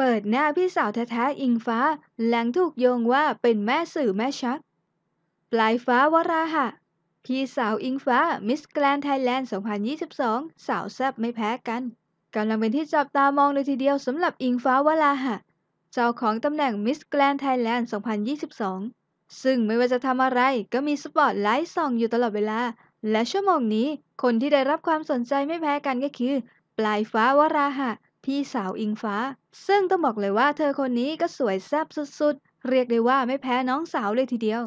เปิดหน้าพี่สาวแท้ ๆ อิงฟ้าหลังถูกโยงว่าเป็นแม่สื่อแม่ชักปลายฟ้าวราหะ พี่สาวอิงฟ้ามิสแกรนไทยแลนด์2022 สาวแซบไม่แพ้กัน กำลังเป็นที่จับตามองเลยทีเดียวสำหรับอิงฟ้าวราหะ เจ้าของตำแหน่งมิสแกรนไทยแลนด์2022 ซึ่งไม่ว่าจะทำอะไรก็มีสปอตไลท์ส่องอยู่ตลอดเวลา และชั่วโมงนี้คนที่ได้รับความสนใจไม่แพ้กันก็คือ ปลายฟ้าวราหะพี่สาว อิงฟ้า ซึ่งต้องบอกเลยว่าเธอคนนี้ก็สวยแซ่บสุดๆ เรียกได้ว่าไม่แพ้น้องสาวเลยทีเดียว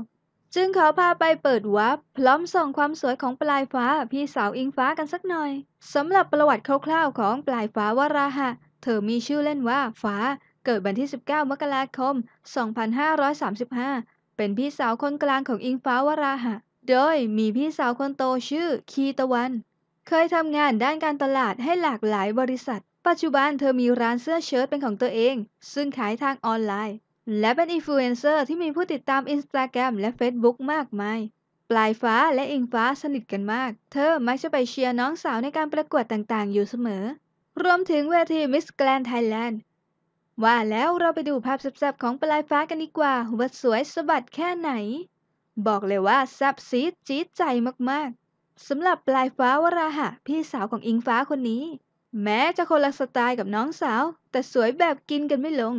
จึงขอพาไปเปิดวับ พร้อมส่องความสวยของปลายฟ้าพี่สาวอิงฟ้ากันสักหน่อย สำหรับประวัติคร่าวๆของปลายฟ้าวราหะ เธอมีชื่อเล่นว่าฟ้า เกิดวันที่ 19มกราคม 2535 เป็นพี่สาวคนกลางของอิงฟ้าวราหะ โดยมีพี่สาวคนโตชื่อคีตะวัน เคยทำงานด้านการตลาดให้หลากหลายบริษัทปัจจุบันเธอมีร้านเสื้อเชิ้ตเป็นของตัวเอง ซึ่งขายทางออนไลน์ และเป็นอินฟลูเอนเซอร์ที่มีผู้ติดตามอินสตาแกรมและ Facebook มากมาย ปลายฟ้าและอิงฟ้าสนิทกันมาก เธอมักจะไปเชียร์น้องสาวในการประกวดต่างๆ อยู่เสมอ รวมถึงเวทีมิสแกรนไทยแลนด์ว่าแล้วเราไปดูภาพแซ่บๆของปลายฟ้ากันดีกว่า ว่าสวยสะบัดแค่ไหน บอกเลยว่าแซ่บซีดจี๊ดใจมากๆสำหรับปลายฟ้าวราหะพี่สาวของอิงฟ้าคนนี้แม้จะคนละสไตล์กับน้องสาว แต่สวยแบบกินกันไม่ลง